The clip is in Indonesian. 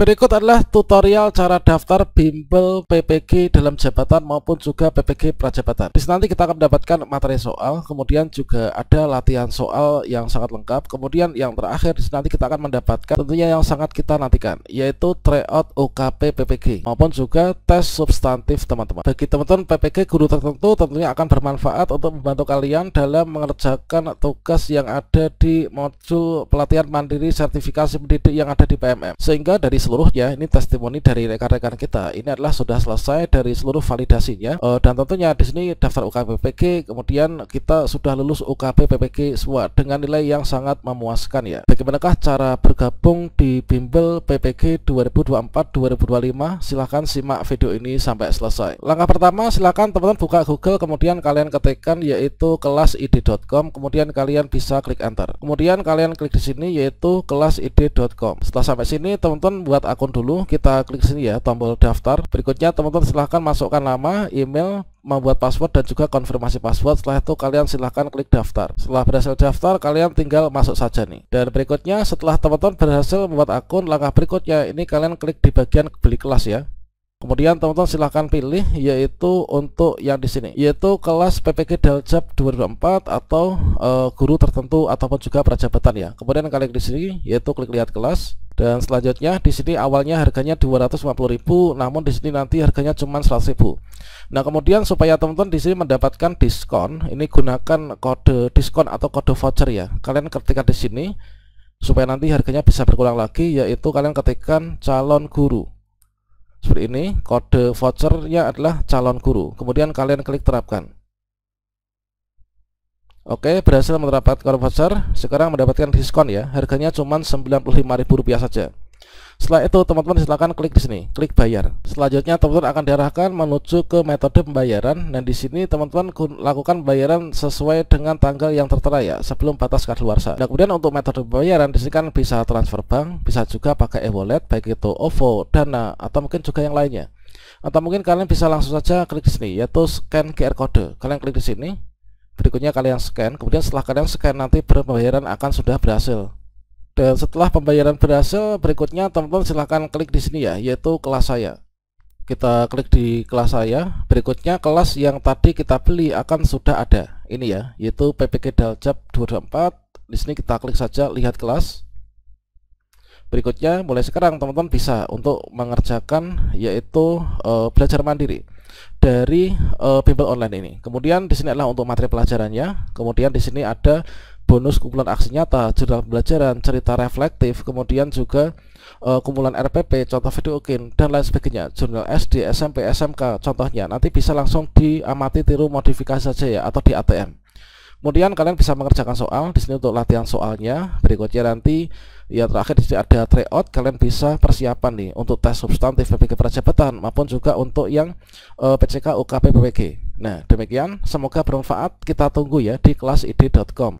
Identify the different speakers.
Speaker 1: Berikut adalah tutorial cara daftar bimbel PPG dalam jabatan maupun juga PPG prajabatan. Di sini nanti kita akan mendapatkan materi soal, kemudian juga ada latihan soal yang sangat lengkap. Kemudian yang terakhir di sini nanti kita akan mendapatkan tentunya yang sangat kita nantikan yaitu tryout UKP PPG maupun juga tes substantif teman-teman. Bagi teman-teman PPG guru tertentu tentunya akan bermanfaat untuk membantu kalian dalam mengerjakan tugas yang ada di modul pelatihan mandiri sertifikasi pendidik yang ada di PMM. Sehingga dari seluruhnya ini testimoni dari rekan-rekan kita ini adalah sudah selesai dari seluruh validasinya e, dan tentunya di sini daftar UKPPG kemudian kita sudah lulus UKPPG semua dengan nilai yang sangat memuaskan ya bagaimanakah cara bergabung di bimbel PPG 2024-2025 silahkan simak video ini sampai selesai langkah pertama silahkan teman-teman buka Google kemudian kalian ketikkan yaitu kelas id.com kemudian kalian bisa klik enter kemudian kalian klik di sini yaitu kelas id.com setelah sampai sini teman-teman buat buat akun dulu kita klik sini ya tombol daftar berikutnya teman-teman silahkan masukkan nama email membuat password dan juga konfirmasi password setelah itu kalian silahkan klik daftar setelah berhasil daftar kalian tinggal masuk saja nih dan berikutnya setelah teman-teman berhasil membuat akun langkah berikutnya ini kalian klik di bagian beli kelas ya Kemudian teman-teman silahkan pilih yaitu untuk yang di sini yaitu kelas PPG Daljab 2024 atau e, guru tertentu ataupun juga prajabatan ya. Kemudian kalian klik di sini yaitu klik lihat kelas. Dan selanjutnya di sini awalnya harganya 250.000 namun di sini nanti harganya cuma 100.000. Nah, kemudian supaya teman-teman di sini mendapatkan diskon, ini gunakan kode diskon atau kode voucher ya. Kalian ketikkan di sini supaya nanti harganya bisa berkurang lagi yaitu kalian ketikkan calon guru. Seperti ini, kode vouchernya adalah calon guru. Kemudian kalian klik terapkan. Oke, berhasil mendapatkan voucher. Sekarang mendapatkan diskon ya. Harganya cuma rp rupiah saja. Setelah itu, teman-teman silahkan klik di sini, klik bayar. Selanjutnya, teman-teman akan diarahkan menuju ke metode pembayaran dan di sini teman-teman lakukan pembayaran sesuai dengan tanggal yang tertera ya, sebelum batas kadaluarsa. Nah, kemudian untuk metode pembayaran di sini kan bisa transfer bank, bisa juga pakai e-wallet baik itu OVO, Dana atau mungkin juga yang lainnya. Atau mungkin kalian bisa langsung saja klik di sini yaitu scan QR code. Kalian klik di sini, berikutnya kalian scan kemudian setelah kalian scan nanti pembayaran akan sudah berhasil dan setelah pembayaran berhasil berikutnya teman-teman silahkan klik di sini ya yaitu kelas saya kita klik di kelas saya berikutnya kelas yang tadi kita beli akan sudah ada ini ya yaitu PPK Daljab 24. di sini kita klik saja lihat kelas berikutnya mulai sekarang teman-teman bisa untuk mengerjakan yaitu e, belajar mandiri dari uh, eh, bimbel online ini. Kemudian di sini adalah untuk materi pelajarannya. Kemudian di sini ada bonus kumpulan aksi nyata, jurnal pembelajaran, cerita reflektif, kemudian juga uh, kumpulan RPP, contoh video kin dan lain sebagainya. Jurnal SD, SMP, SMK contohnya. Nanti bisa langsung diamati, tiru, modifikasi saja ya atau di ATM. Kemudian kalian bisa mengerjakan soal di sini untuk latihan soalnya. Berikutnya nanti ya terakhir di sini ada tryout kalian bisa persiapan nih untuk tes substantif PPG percepatan maupun juga untuk yang e, eh, PCK UKP PPG. Nah, demikian semoga bermanfaat. Kita tunggu ya di kelas ide.com.